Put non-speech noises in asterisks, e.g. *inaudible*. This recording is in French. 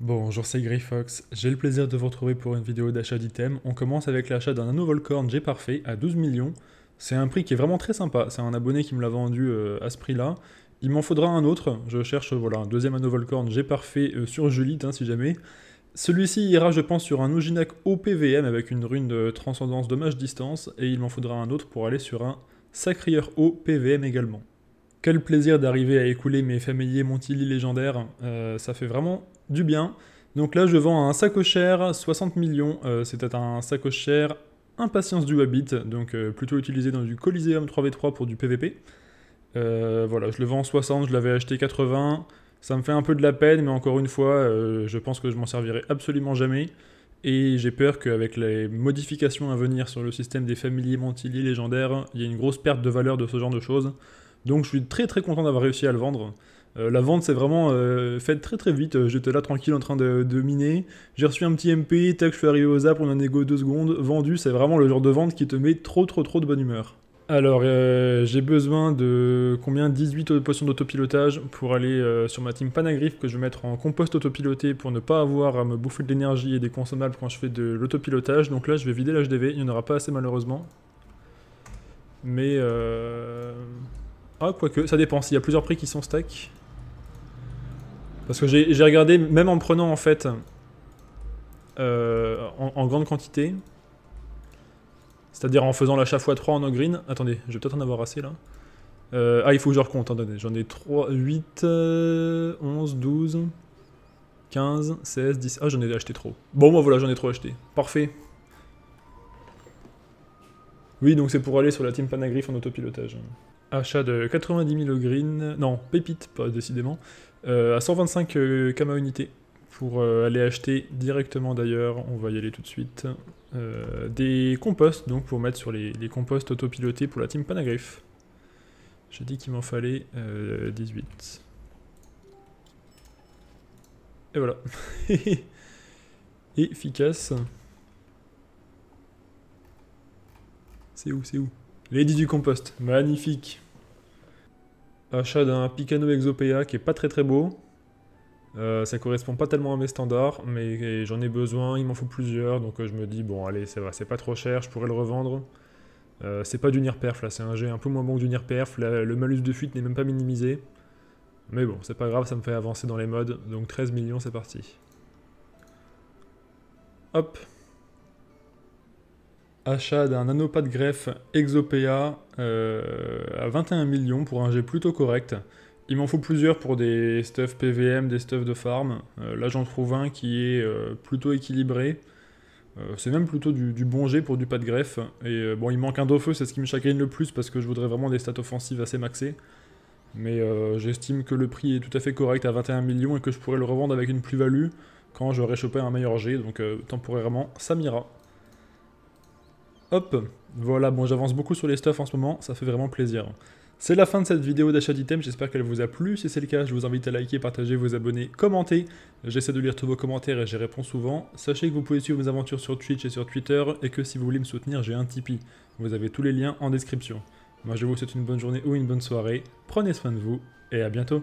Bonjour, c'est Grifox, J'ai le plaisir de vous retrouver pour une vidéo d'achat d'items. On commence avec l'achat d'un Nano G Parfait à 12 millions. C'est un prix qui est vraiment très sympa. C'est un abonné qui me l'a vendu euh, à ce prix-là. Il m'en faudra un autre. Je cherche euh, voilà, un deuxième Anovalcorn G Parfait euh, sur Julite, hein, si jamais. Celui-ci ira, je pense, sur un Oginac OPVM avec une rune de transcendance dommage-distance. Et il m'en faudra un autre pour aller sur un Sacrieur OPVM également. Quel plaisir d'arriver à écouler mes familiers montili légendaires, euh, ça fait vraiment du bien. Donc là je vends un cher 60 millions, euh, c'était un cher impatience du Habit, donc euh, plutôt utilisé dans du Coliseum 3v3 pour du PvP. voilà, je le vends 60, je l'avais acheté 80, ça me fait un peu de la peine, mais encore une fois, je pense que je m'en servirai absolument jamais. Et j'ai peur qu'avec les modifications à venir sur le système des familiers Montilly légendaires, il y ait une grosse perte de valeur de ce genre de choses. Donc je suis très très content d'avoir réussi à le vendre. Euh, la vente s'est vraiment euh, faite très très vite. Euh, j'étais là tranquille en train de, miner. J'ai reçu un petit MP, tac, je suis arrivé aux apps, on a égo deux secondes. Vendu, c'est vraiment le genre de vente qui te met trop trop trop de bonne humeur. Alors, j'ai besoin de combien 18 potions d'autopilotage pour aller sur ma team Panagriffe que je vais mettre en compost autopiloté pour ne pas avoir à me bouffer de l'énergie et des consommables quand je fais de l'autopilotage. Donc là, je vais vider l'HDV, il n'y en aura pas assez malheureusement. Mais ah, quoique, ça dépend. S'il y a plusieurs prix qui sont stack. Parce que j'ai regardé, même en prenant en fait euh, en, grande quantité, c'est-à-dire en faisant l'achat x3 en no green. Attendez, je vais peut-être en avoir assez là. Euh, ah, il faut que je recompte. Hein, attendez, j'en ai 3, 8, 11, 12, 15, 16, 10. Ah, j'en ai acheté trop. Bon, moi voilà, j'en ai trop acheté. Parfait. Oui, donc c'est pour aller sur la team Panagriffe en autopilotage. Achat de 90 000 green, non, pépite, pas décidément, euh, à 125 euh, unités pour euh, aller acheter directement d'ailleurs, on va y aller tout de suite, euh, des composts, donc pour mettre sur les, composts autopilotés pour la team Panagryph. J'ai dit qu'il m'en fallait 18. Et voilà. *laughs* Efficace. C'est où, c'est où Lady du compost, magnifique. Achat d'un Picano Exopea qui est pas très très beau. Euh, ça correspond pas tellement à mes standards, mais j'en ai besoin, il m'en faut plusieurs, donc euh, je me dis, bon allez, ça va, c'est pas trop cher, je pourrais le revendre. Euh, c'est pas du NIRPERF là, c'est un jet un peu moins bon que du NIRPERF, le malus de fuite n'est même pas minimisé. Mais bon, c'est pas grave, ça me fait avancer dans les modes, donc 13 millions, c'est parti. Hop achat d'un de greffe Exopea euh, à 21 millions pour un jet plutôt correct. Il m'en faut plusieurs pour des stuffs PVM, des stuffs de farm. Euh, là j'en trouve un qui est euh, plutôt équilibré. c'est même plutôt du, bon jet pour du pas de greffe. Et bon, il manque un dos feu, c'est ce qui me chagrine le plus parce que je voudrais vraiment des stats offensives assez maxées. Mais j'estime que le prix est tout à fait correct à 21 millions et que je pourrais le revendre avec une plus-value quand j'aurai chopé un meilleur jet. Donc temporairement, ça m'ira. Hop, voilà, bon j'avance beaucoup sur les stuff en ce moment, ça fait vraiment plaisir. C'est la fin de cette vidéo d'achat d'items, j'espère qu'elle vous a plu. Si c'est le cas, je vous invite à liker, partager, vous abonner, commenter. J'essaie de lire tous vos commentaires et j'y réponds souvent. Sachez que vous pouvez suivre mes aventures sur Twitch et sur Twitter et que si vous voulez me soutenir, j'ai un Tipeee. Vous avez tous les liens en description. Moi je vous souhaite une bonne journée ou une bonne soirée, prenez soin de vous et à bientôt.